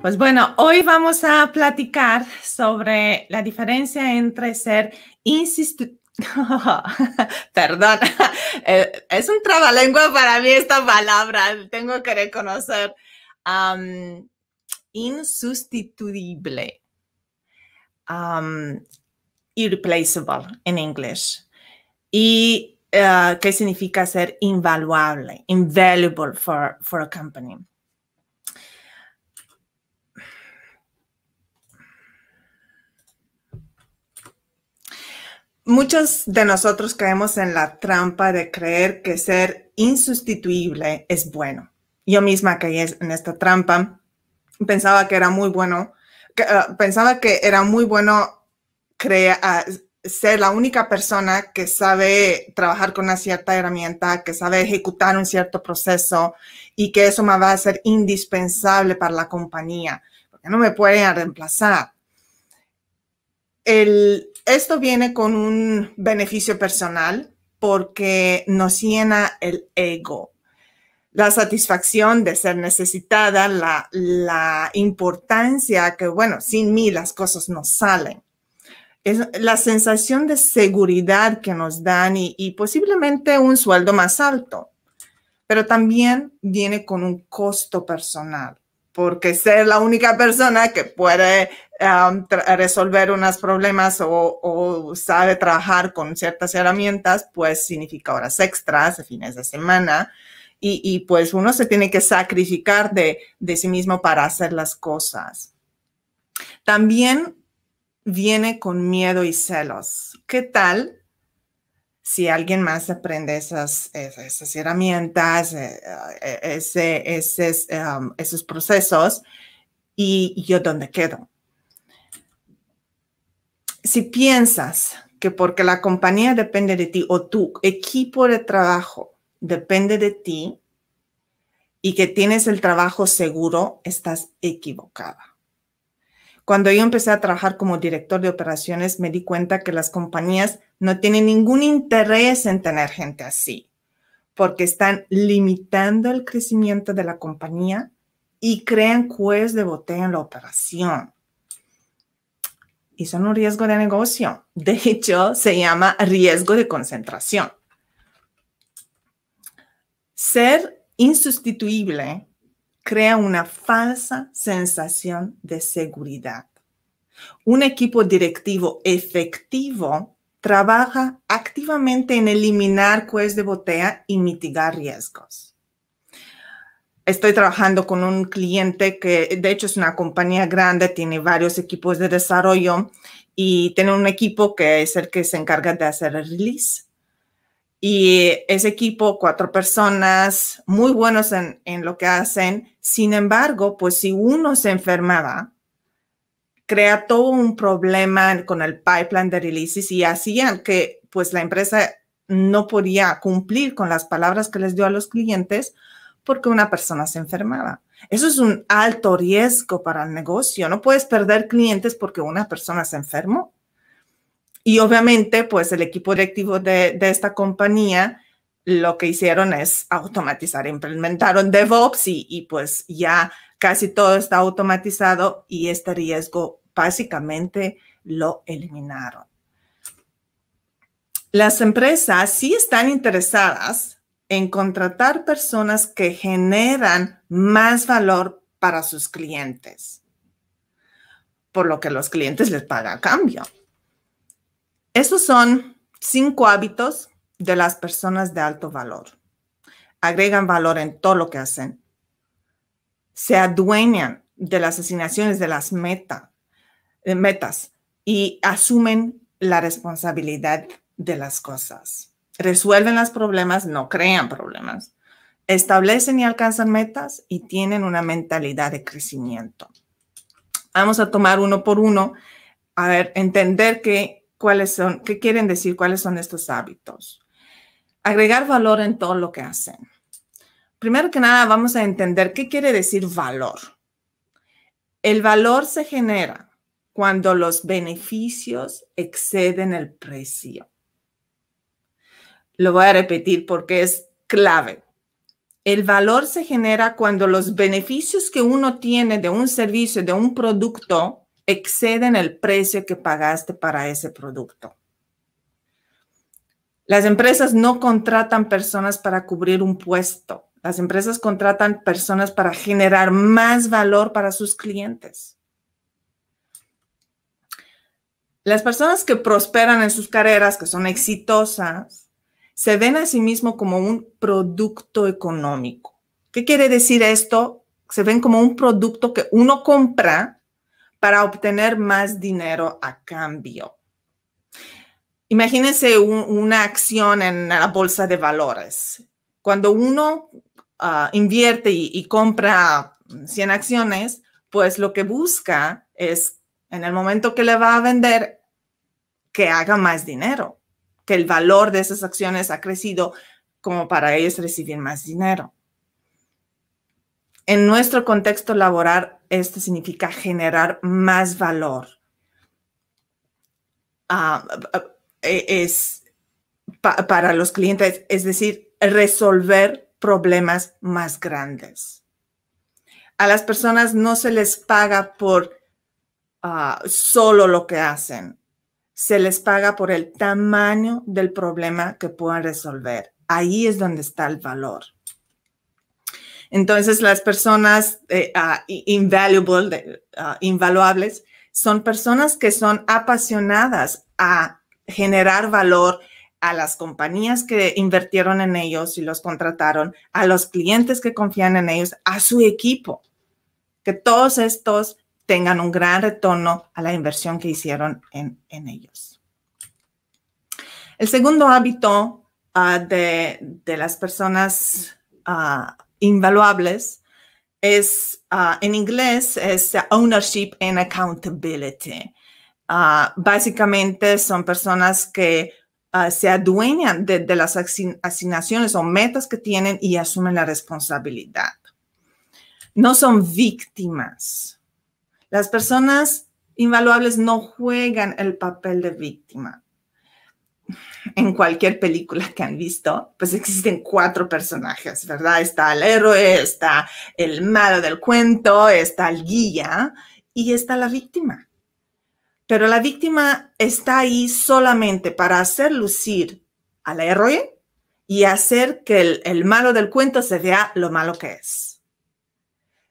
Pues bueno, hoy vamos a platicar sobre la diferencia entre ser insistente. Perdón, eh, es un trabalengua para mí esta palabra, tengo que reconocer. insustituible, irreplaceable en inglés. ¿Y eh, qué significa ser invaluable, invaluable for, for a company? Muchos de nosotros caemos en la trampa de creer que ser insustituible es bueno. Yo misma caí en esta trampa. Pensaba que era muy bueno, ah, pensaba que era muy bueno ah, ser la única persona que sabe trabajar con una cierta herramienta, que sabe ejecutar un cierto proceso y que eso me va a ser indispensable para la compañía, porque no me pueden reemplazar esto viene con un beneficio personal porque nos llena el ego, la satisfacción de ser necesitada, la, importancia que, bueno, sin mí las cosas no salen. la sensación de seguridad que nos dan y posiblemente un sueldo más alto, pero también viene con un costo personal porque ser la única persona que puede resolver unos problemas o, sabe trabajar con ciertas herramientas, pues significa horas extras, fines de semana. Y, pues uno se tiene que sacrificar de, sí mismo para hacer las cosas. También viene con miedo y celos. ¿Qué tal si alguien más aprende esas, esas herramientas, eh, eh, ese, esos procesos, y yo dónde quedo? si piensas que porque la compañía depende de ti o tu equipo de trabajo depende de ti y que tienes el trabajo seguro, estás equivocada. Cuando yo empecé a trabajar como director de operaciones, me di cuenta que las compañías no tienen ningún interés en tener gente así, porque están limitando el crecimiento de la compañía y crean cuellos de botella en la operación y son un riesgo de negocio. De hecho, se llama riesgo de concentración. Ser insustituible crea una falsa sensación de seguridad. Un equipo directivo efectivo trabaja activamente en eliminar cuellos de botella y mitigar riesgos. Estoy trabajando con un cliente que de hecho es una compañía grande, tiene varios equipos de desarrollo y tiene un equipo que es el que se encarga de hacer el release. Y ese equipo, cuatro personas, muy buenos en, lo que hacen. Sin embargo, pues si uno se enfermaba, crea todo un problema con el pipeline de releases y hacían que pues la empresa no podía cumplir con las palabras que les dio a los clientes porque una persona se enfermaba. Eso es un alto riesgo para el negocio. No puedes perder clientes porque una persona se enfermó. Y obviamente, pues el equipo directivo de, esta compañía lo que hicieron es automatizar, implementaron DevOps y, y pues ya casi todo está automatizado y este riesgo básicamente lo eliminaron. Las empresas sí están interesadas en contratar personas que generan más valor para sus clientes, por lo que los clientes les pagan a cambio. Esos son cinco hábitos de las personas de alto valor. Agregan valor en todo lo que hacen. Se adueñan de las asignaciones de las eh, metas y asumen la responsabilidad de las cosas resuelven los problemas, no crean problemas, establecen y alcanzan metas y tienen una mentalidad de crecimiento. Vamos a tomar uno por uno, a ver, entender qué, cuáles son, qué quieren decir, cuáles son estos hábitos. Agregar valor en todo lo que hacen. Primero que nada, vamos a entender qué quiere decir valor. El valor se genera cuando los beneficios exceden el precio. Lo voy a repetir porque es clave. El valor se genera cuando los beneficios que uno tiene de un servicio, de un producto, exceden el precio que pagaste para ese producto. Las empresas no contratan personas para cubrir un puesto. Las empresas contratan personas para generar más valor para sus clientes. Las personas que prosperan en sus carreras, que son exitosas, se ven a sí mismo como un producto económico. ¿Qué quiere decir esto? Se ven como un producto que uno compra para obtener más dinero a cambio. Imagínense una acción en la bolsa de valores. Cuando uno ah, invierte y compra 100 acciones, pues lo que busca es en el momento que le va a vender que haga más dinero que el valor de esas acciones ha crecido como para ellos recibir más dinero. En nuestro contexto laboral, esto significa generar más valor. Ah, ah, ah, e, es para los clientes, es decir, resolver problemas más grandes. A las personas no se les paga por solo lo que hacen, se les paga por el tamaño del problema que puedan resolver. Ahí es donde está el valor. Entonces, las personas eh, ah, invaluable, ah, invaluables son personas que son apasionadas a generar valor a las compañías que invirtieron en ellos y los contrataron, a los clientes que confían en ellos, a su equipo. Que todos estos tengan un gran retorno a la inversión que hicieron en, ellos. El segundo hábito ah, de, las personas ah, invaluables es, ah, en inglés, es ownership and accountability. básicamente son personas que se adueñan de las asignaciones o metas que tienen y asumen la responsabilidad. No son víctimas, las personas invaluables no juegan el papel de víctima. En cualquier película que han visto, pues existen cuatro personajes, ¿verdad? Está el héroe, está el malo del cuento, está el guía y está la víctima. Pero la víctima está ahí solamente para hacer lucir al héroe y hacer que el, el malo del cuento se vea lo malo que es.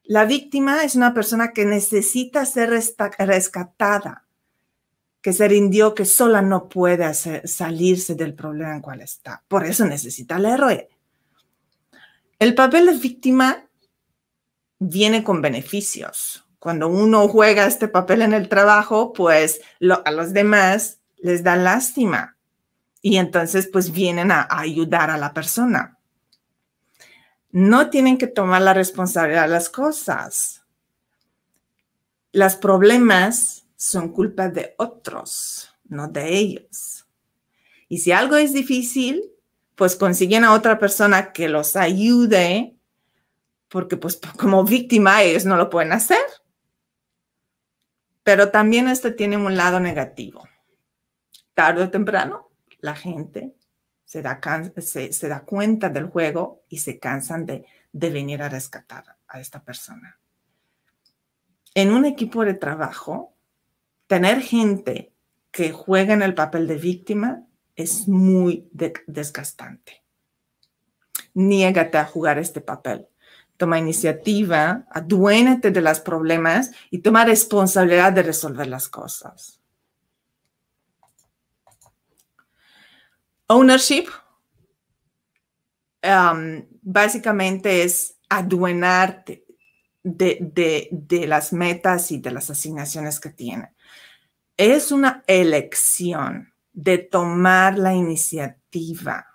La víctima es una persona que necesita ser rescatada, que se rindió, que sola no puede salirse del problema en cual está. Por eso necesita el héroe. El papel de víctima viene con beneficios. Cuando uno juega este papel en el trabajo, pues a los demás les da lástima y entonces pues vienen a ayudar a la persona no tienen que tomar la responsabilidad de las cosas. Los problemas son culpa de otros, no de ellos. Y si algo es difícil, pues consiguen a otra persona que los ayude, porque pues como víctima ellos no lo pueden hacer. Pero también esto tiene un lado negativo. Tarde o temprano, la gente se da, cuenta del juego y se cansan de, venir a rescatar a esta persona. En un equipo de trabajo, tener gente que juega en el papel de víctima es muy desgastante. Niégate a jugar este papel. Toma iniciativa, aduénete de los problemas y toma responsabilidad de resolver las cosas. Ownership um, básicamente es aduenarte de, las metas y de las asignaciones que tiene. Es una elección de tomar la iniciativa.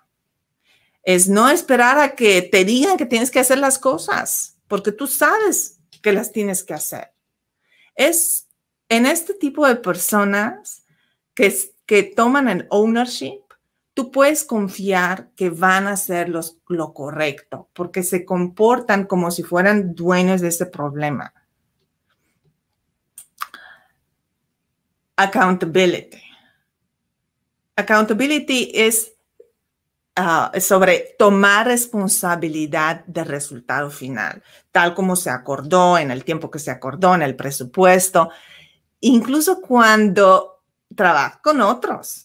Es no esperar a que te digan que tienes que hacer las cosas, porque tú sabes que las tienes que hacer. Es en este tipo de personas que, que toman el ownership, tú puedes confiar que van a hacer lo correcto, porque se comportan como si fueran dueños de ese problema. Accountability. Accountability ah, es sobre tomar responsabilidad del resultado final, tal como se acordó, en el tiempo que se acordó, en el presupuesto, incluso cuando trabajas con otros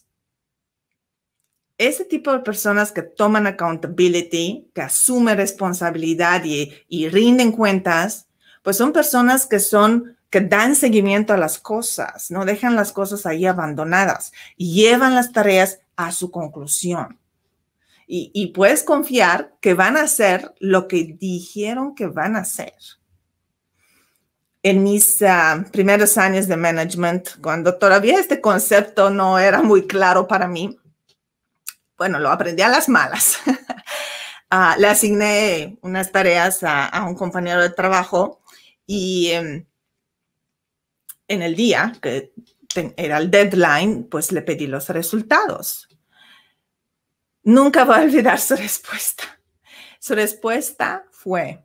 ese tipo de personas que toman accountability, que asumen responsabilidad y, rinden cuentas, pues son personas que son que dan seguimiento a las cosas, no dejan las cosas ahí abandonadas y llevan las tareas a su conclusión. Y, puedes confiar que van a hacer lo que dijeron que van a hacer. En mis ah, primeros años de management, cuando todavía este concepto no era muy claro para mí, bueno, lo aprendí a las malas. Ah, le asigné unas tareas a, un compañero de trabajo y em, en el día, que era el deadline, pues le pedí los resultados. Nunca voy a olvidar su respuesta. Su respuesta fue,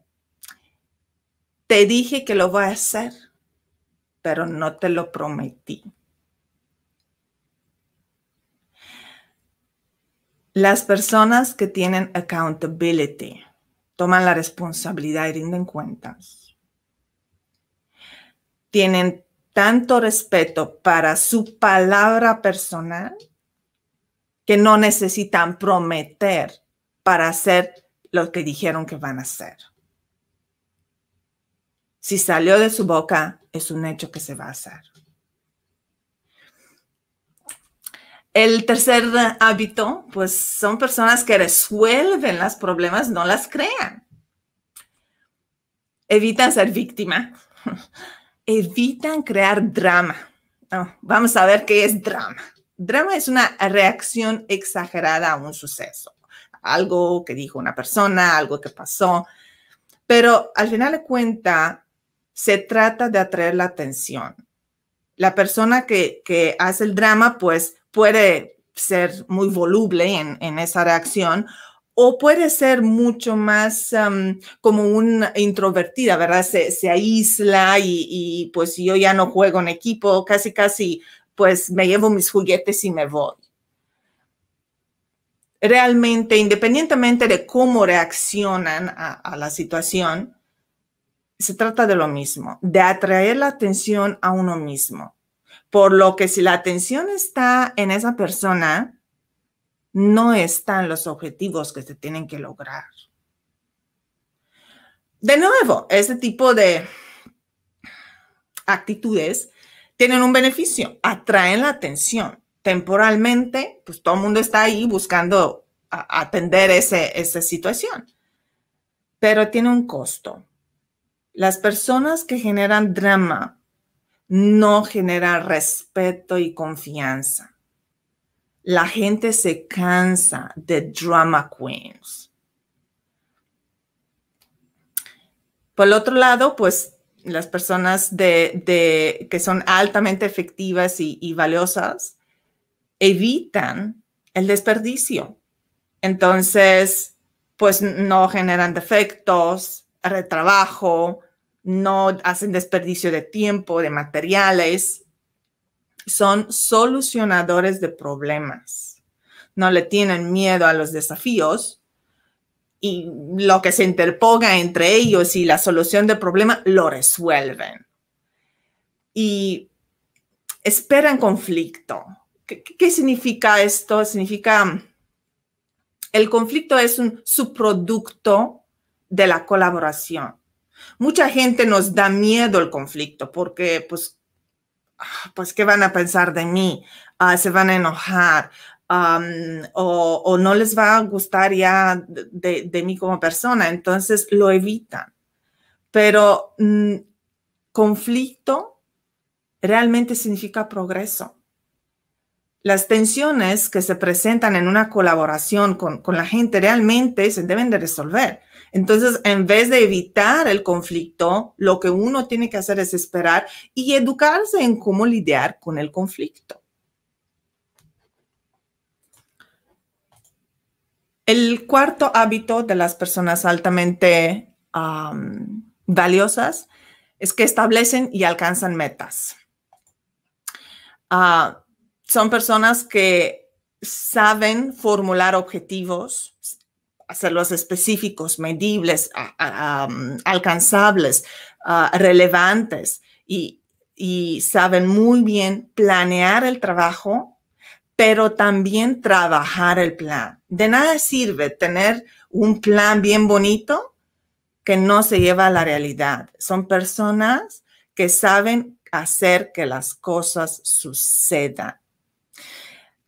te dije que lo voy a hacer, pero no te lo prometí. Las personas que tienen accountability toman la responsabilidad y rinden cuentas. Tienen tanto respeto para su palabra personal que no necesitan prometer para hacer lo que dijeron que van a hacer. Si salió de su boca, es un hecho que se va a hacer. El tercer hábito, pues son personas que resuelven los problemas, no las crean. Evitan ser víctima. Evitan crear drama. vamos a ver qué es drama. Drama es una reacción exagerada a un suceso, algo que dijo una persona, algo que pasó. Pero al final de cuenta, se trata de atraer la atención. La persona que hace el drama, pues puede ser muy voluble en, esa reacción o puede ser mucho más como una introvertida, ¿verdad? Se, aísla y, pues yo ya no juego en equipo, casi, casi, pues me llevo mis juguetes y me voy. Realmente, independientemente de cómo reaccionan a la situación, se trata de lo mismo, de atraer la atención a uno mismo. Por lo que si la atención está en esa persona, no están los objetivos que se tienen que lograr. De nuevo, ese tipo de actitudes tienen un beneficio, atraen la atención. Temporalmente, pues todo el mundo está ahí buscando atender esa situación, pero tiene un costo. Las personas que generan drama no genera respeto y confianza. La gente se cansa de drama queens. Por otro lado, pues las personas de, que son altamente efectivas y, y valiosas evitan el desperdicio. Entonces, pues no generan defectos, retrabajo, no hacen desperdicio de tiempo, de materiales. Son solucionadores de problemas. No le tienen miedo a los desafíos y lo que se interponga entre ellos y la solución del problema lo resuelven. Y esperan conflicto. ¿Qué, qué significa esto? Significa, el conflicto es un subproducto de la colaboración Mucha gente nos da miedo el conflicto porque, pues, ah, pues, ¿qué van a pensar de mí? Ah, se van a enojar o, no les va a gustar ya de, mí como persona. Entonces lo evitan. Pero mm, conflicto realmente significa progreso las tensiones que se presentan en una colaboración con, la gente realmente se deben de resolver. Entonces, en vez de evitar el conflicto, lo que uno tiene que hacer es esperar y educarse en cómo lidiar con el conflicto. El cuarto hábito de las personas altamente valiosas es que establecen y alcanzan metas. Ah, son personas que saben formular objetivos, hacerlos específicos, medibles, mm, alcanzables, ah, relevantes y, y saben muy bien planear el trabajo, pero también trabajar el plan. De nada sirve tener un plan bien bonito que no se lleva a la realidad. Son personas que saben hacer que las cosas sucedan.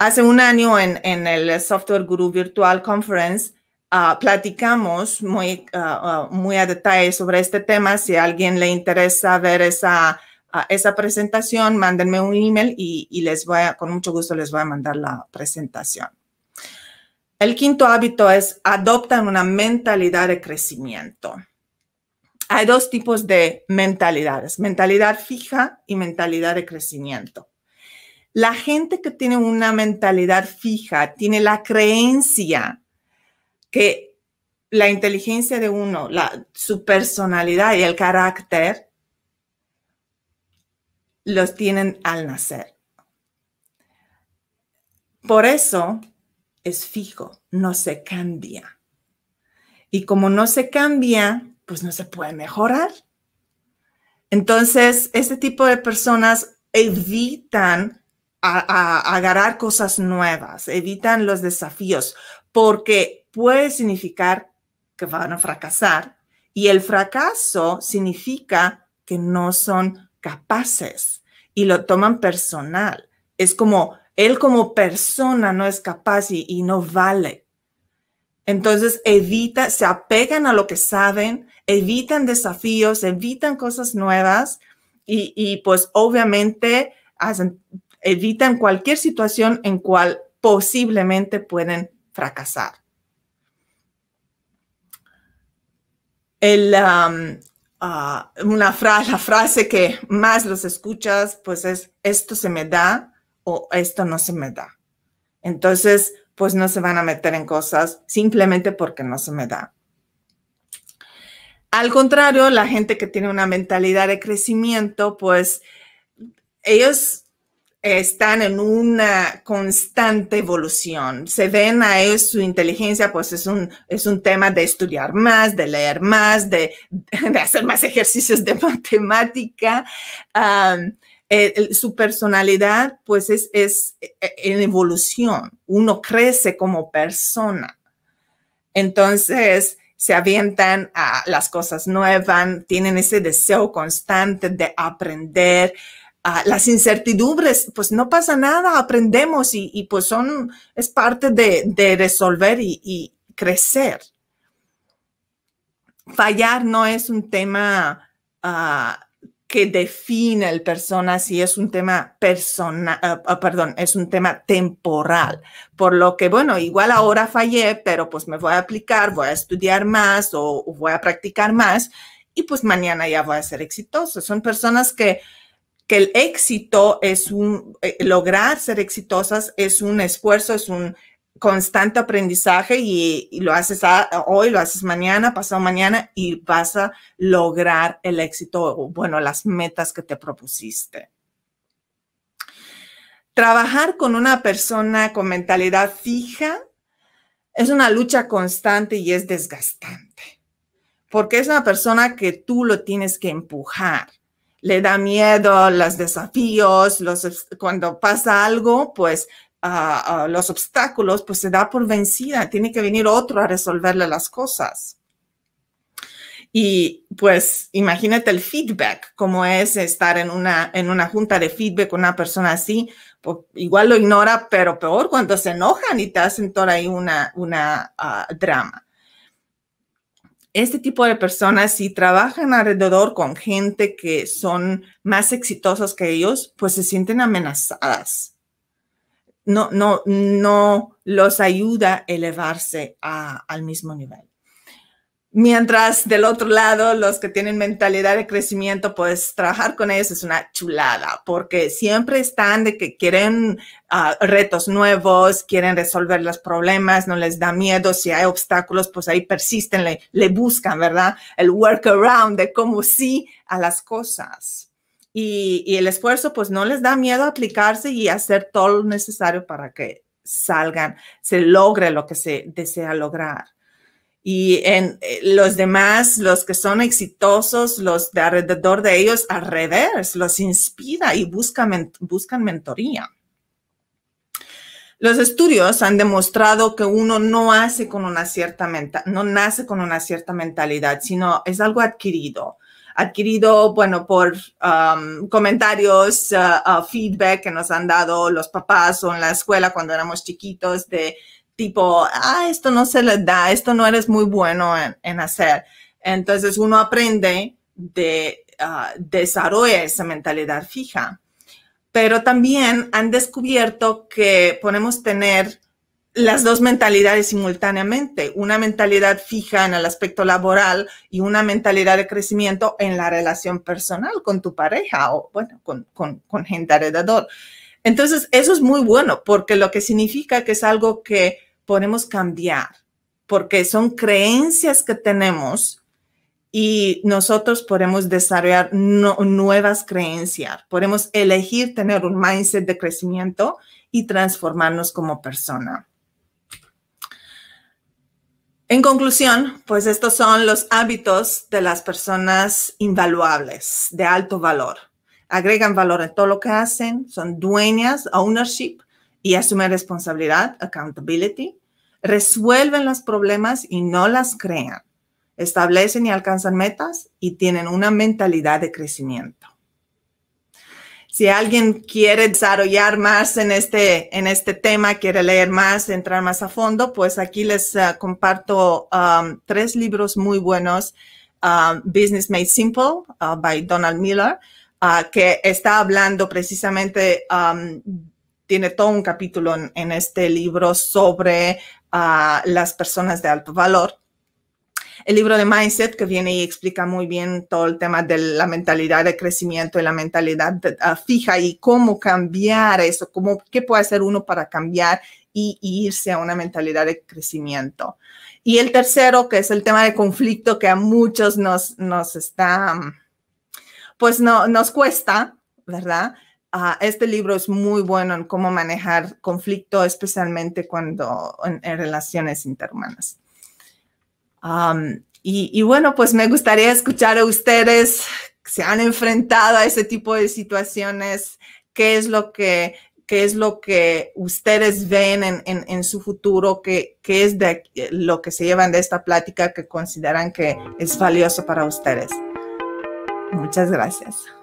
Hace un año en, el Software Guru Virtual Conference ah, platicamos muy, ah, ah, muy a detalle sobre este tema. Si a alguien le interesa ver esa, presentación, mándenme un email y, les voy con mucho gusto les voy a mandar la presentación. El quinto hábito es adoptar una mentalidad de crecimiento. Hay dos tipos de mentalidades, mentalidad fija y mentalidad de crecimiento. La gente que tiene una mentalidad fija, tiene la creencia que la inteligencia de uno, su personalidad y el carácter los tienen al nacer. Por eso es fijo, no se cambia. Y como no se cambia, pues no se puede mejorar. Entonces, este tipo de personas evitan a, agarrar cosas nuevas, evitan los desafíos, porque puede significar que van a fracasar y el fracaso significa que no son capaces y lo toman personal. Es como él como persona no es capaz y, no vale. Entonces evita, se apegan a lo que saben, evitan desafíos, evitan cosas nuevas y, y pues obviamente hacen evitan cualquier situación en cual posiblemente pueden fracasar. Um, uh, una la frase que más los escuchas, pues es, esto se me da o esto no se me da. Entonces, pues no se van a meter en cosas simplemente porque no se me da. Al contrario, la gente que tiene una mentalidad de crecimiento, pues ellos están en una constante evolución. Se ven a eso, su inteligencia, pues es un, es un tema de estudiar más, de leer más, de, hacer más ejercicios de matemática. Eh, su personalidad, pues es, es eh, en evolución. Uno crece como persona. Entonces, se avientan a las cosas nuevas, tienen ese deseo constante de aprender las incertidumbres, pues no pasa nada, aprendemos y, pues son, es parte de, resolver y, crecer. Fallar no es un tema ah, que define el persona, si es un tema personal, ah, ah, perdón, es un tema temporal. Por lo que, bueno, igual ahora fallé, pero pues me voy a aplicar, voy a estudiar más o voy a practicar más y pues mañana ya voy a ser exitoso. Son personas que que el éxito es un, eh, lograr ser exitosas es un esfuerzo, es un constante aprendizaje y, lo haces hoy, lo haces mañana, pasado mañana y vas a lograr el éxito, bueno, las metas que te propusiste. Trabajar con una persona con mentalidad fija es una lucha constante y es desgastante, porque es una persona que tú lo tienes que empujar le da miedo los desafíos, los, cuando pasa algo, pues ah, ah, los obstáculos, pues se da por vencida, tiene que venir otro a resolverle las cosas. Y pues imagínate el feedback, como es estar en una, en una junta de feedback con una persona así, igual lo ignora, pero peor cuando se enojan y te hacen toda ahí una, una ah, drama este tipo de personas, si trabajan alrededor con gente que son más exitosas que ellos, pues se sienten amenazadas. No, no, no los ayuda a elevarse al mismo nivel. Mientras del otro lado, los que tienen mentalidad de crecimiento, pues trabajar con ellos es una chulada, porque siempre están de que quieren ah, retos nuevos, quieren resolver los problemas, no les da miedo, si hay obstáculos, pues ahí persisten, le, buscan, ¿verdad? El workaround de cómo sí a las cosas. Y, y el esfuerzo, pues no les da miedo aplicarse y hacer todo lo necesario para que salgan, se logre lo que se desea lograr y en eh, los demás, los que son exitosos, los de alrededor de ellos, al revés, los inspira y buscan, buscan mentoría. Los estudios han demostrado que uno no, hace con una cierta no nace con una cierta mentalidad, sino es algo adquirido. Adquirido, bueno, por um, comentarios, uh, uh, feedback que nos han dado los papás o en la escuela cuando éramos chiquitos de tipo, ah, esto no se les da, esto no eres muy bueno en, hacer. Entonces uno aprende de ah, desarrollar esa mentalidad fija. Pero también han descubierto que podemos tener las dos mentalidades simultáneamente, una mentalidad fija en el aspecto laboral y una mentalidad de crecimiento en la relación personal con tu pareja o, bueno, con, gente heredadora. Entonces, eso es muy bueno porque lo que significa que es algo que podemos cambiar, porque son creencias que tenemos y nosotros podemos desarrollar nuevas creencias, podemos elegir tener un mindset de crecimiento y transformarnos como persona. En conclusión, pues estos son los hábitos de las personas invaluables, de alto valor. Agregan valor en todo lo que hacen, son dueñas, ownership y asumen responsabilidad, accountability resuelven los problemas y no las crean. Establecen y alcanzan metas y tienen una mentalidad de crecimiento. Si alguien quiere desarrollar más en este, en este tema, quiere leer más, entrar más a fondo, pues aquí les eh, comparto um, tres libros muy buenos. Um, Business Made Simple uh, by Donald Miller, uh, que está hablando precisamente um, tiene todo un capítulo en, este libro sobre a las personas de alto valor. El libro de Mindset que viene y explica muy bien todo el tema de la mentalidad de crecimiento y la mentalidad ah, fija y cómo cambiar eso, cómo, qué puede hacer uno para cambiar y, irse a una mentalidad de crecimiento. Y el tercero, que es el tema de conflicto que a muchos nos, nos está, pues no, nos cuesta, ¿verdad? este libro es muy bueno en cómo manejar conflicto, especialmente cuando en, relaciones interhumanas. y, bueno, pues me gustaría escuchar a ustedes que se han enfrentado a ese tipo de situaciones, qué es lo que, qué es lo que ustedes ven en, en, en su futuro, qué, qué es de lo que se llevan de esta plática que consideran que es valioso para ustedes. Muchas gracias.